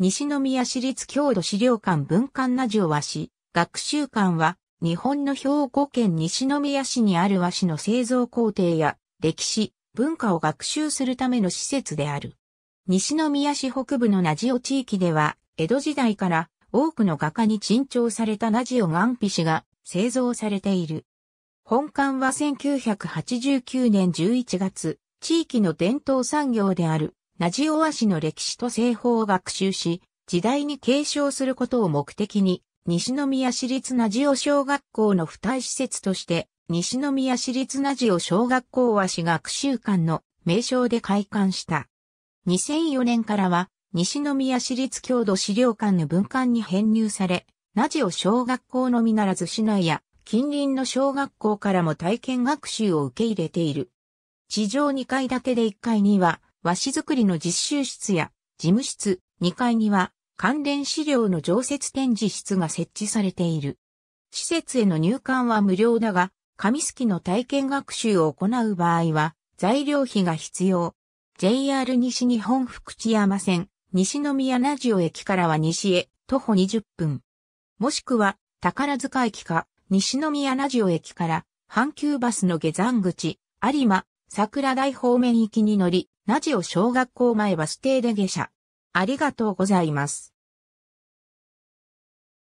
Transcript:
西宮市立郷土資料館文館ラジオ和紙、学習館は、日本の兵庫県西宮市にある和紙の製造工程や、歴史、文化を学習するための施設である。西宮市北部のラジオ地域では、江戸時代から多くの画家に珍重されたラジオ岩皮紙が製造されている。本館は1989年11月、地域の伝統産業であるナジオワシの歴史と製法を学習し、時代に継承することを目的に、西宮市立ナジオ小学校の付帯施設として、西宮市立ナジオ小学校は市学習館の名称で開館した。2004年からは、西宮市立郷土資料館の文館に編入され、ナジオ小学校のみならず市内や近隣の小学校からも体験学習を受け入れている。地上2階建てで1階には、和紙作りの実習室や事務室、2階には関連資料の常設展示室が設置されている。施設への入館は無料だが、紙すきの体験学習を行う場合は、材料費が必要。JR 西日本福知山線、西宮ラジオ駅からは西へ徒歩20分。もしくは、宝塚駅か、西宮ラジオ駅から、阪急バスの下山口、有馬、桜台方面行きに乗り、ラジオ小学校前バス停で下車。ありがとうございます。